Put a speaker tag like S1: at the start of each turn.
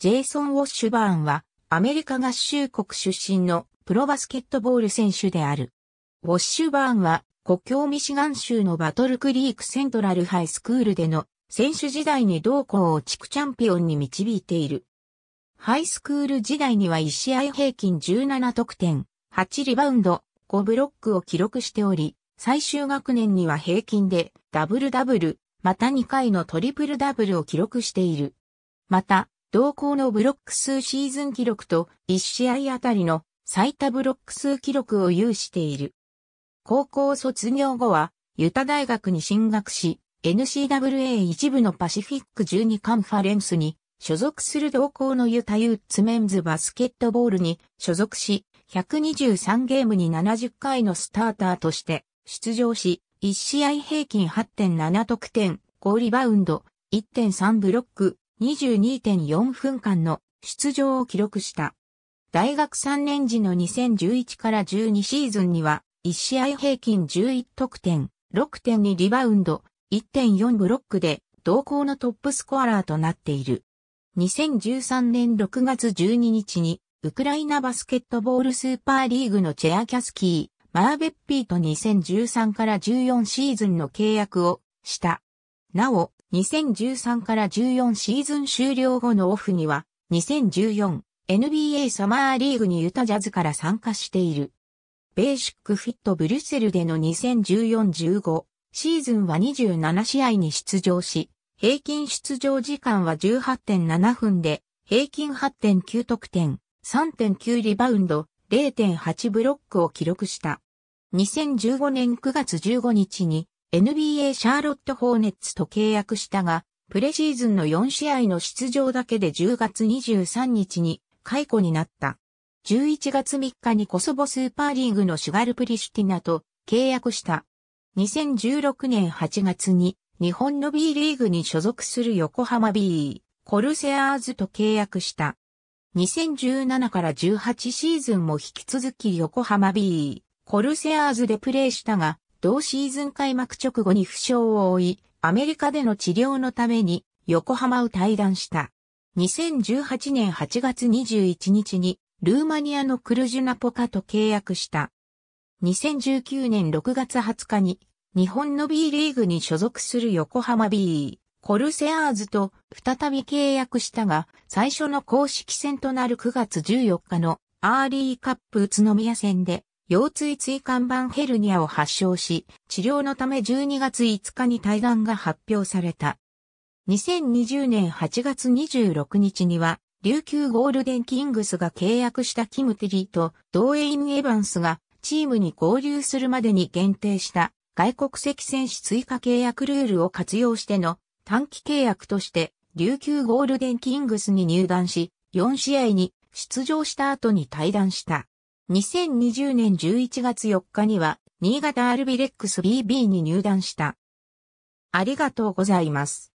S1: ジェイソン・ウォッシュバーンは、アメリカ合衆国出身のプロバスケットボール選手である。ウォッシュバーンは、国境ミシガン州のバトルクリークセントラルハイスクールでの選手時代に同校を地区チャンピオンに導いている。ハイスクール時代には1試合平均17得点、8リバウンド、5ブロックを記録しており、最終学年には平均でダブルダブル、また2回のトリプルダブルを記録している。また、同校のブロック数シーズン記録と1試合あたりの最多ブロック数記録を有している。高校卒業後は、ユタ大学に進学し、n c w a 一部のパシフィック12カンファレンスに所属する同校のユタユーツメンズバスケットボールに所属し、123ゲームに70回のスターターとして出場し、1試合平均8.7得点、5リバウンド、1.3ブロック、22.4分間の出場を記録した。大学3年時の2011から12シーズンには、1試合平均11得点、6.2リバウンド、1.4ブロックで、同校のトップスコアラーとなっている。2013年6月12日に、ウクライナバスケットボールスーパーリーグのチェアキャスキー、マーベッピーと2013から14シーズンの契約をした。なお、2013から14シーズン終了後のオフには、2014 NBA サマーリーグにユタジャズから参加している。ベーシックフィットブリュッセルでの2014-15シーズンは27試合に出場し、平均出場時間は18.7分で、平均8.9得点、3.9リバウンド、0.8ブロックを記録した。2015年9月15日に NBA シャーロット・ホーネッツと契約したが、プレシーズンの4試合の出場だけで10月23日に解雇になった。11月3日にコソボスーパーリーグのシュガルプリシュティナと契約した。2016年8月に日本の B リーグに所属する横浜 B コルセアーズと契約した。2017から18シーズンも引き続き横浜 B コルセアーズでプレーしたが、同シーズン開幕直後に負傷を負い、アメリカでの治療のために横浜を退団した。2018年8月21日にルーマニアのクルジュナポカと契約した。2019年6月20日に日本の B リーグに所属する横浜 B コルセアーズと再び契約したが最初の公式戦となる9月14日のアーリーカップ宇都宮戦で腰椎椎間板ヘルニアを発症し、治療のため12月5日に対談が発表された。2020年8月26日には、琉球ゴールデンキングスが契約したキムテリーとドーエイン・エヴァンスがチームに合流するまでに限定した外国籍選手追加契約ルールを活用しての短期契約として琉球ゴールデンキングスに入団し、4試合に出場した後に退団した。2020年11月4日には、新潟アルビレックス BB に入団した。ありがとうございます。